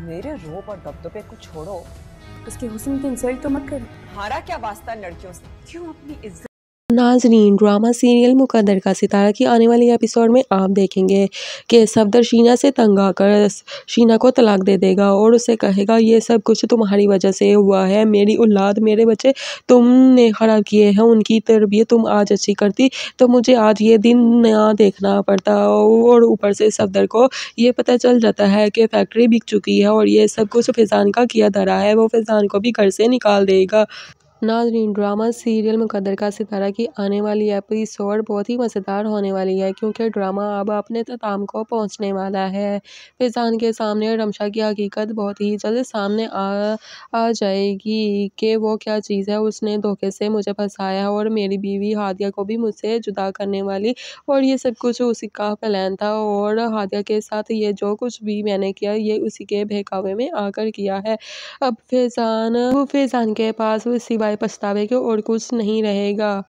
मेरे रोब और दबदबे को छोड़ो उसके हुसन की इंसल्ट तो मत करो हारा क्या वास्ता लड़कियों से क्यों अपनी इज्जत नाजरीन ड्रामा सीरियल मुकदर का सितारा की आने वाली एपिसोड में आप देखेंगे कि सफदर शीना से तंग आकर शीना को तलाक दे देगा और उसे कहेगा ये सब कुछ तुम्हारी वजह से हुआ है मेरी औलाद मेरे बच्चे तुमने ख़राब किए हैं उनकी तरबियत तुम आज अच्छी करती तो मुझे आज ये दिन नया देखना पड़ता और ऊपर से सफदर को ये पता चल जाता है कि फैक्ट्री बिक चुकी है और ये सब कुछ फैज़ान का किया धरा है वो फैज़ान को भी घर से निकाल देगा नाजरीन ड्रामा सीरियल मुकदर का सितारा की आने वाली एपिसोड बहुत ही मज़ेदार होने वाली है क्योंकि ड्रामा अब अपने तमाम को पहुंचने वाला है फिजान के सामने रमशा की हकीकत बहुत ही जल्द सामने आ आ जाएगी कि वो क्या चीज़ है उसने धोखे से मुझे फंसाया और मेरी बीवी हादिया को भी मुझसे जुदा करने वाली और ये सब कुछ उसी का प्लान था और हादिया के साथ ये जो कुछ भी मैंने किया ये उसी के बहकावे में आकर किया है अब फैजान फैजान के पास उसी सिवाय पछतावे के और कुछ नहीं रहेगा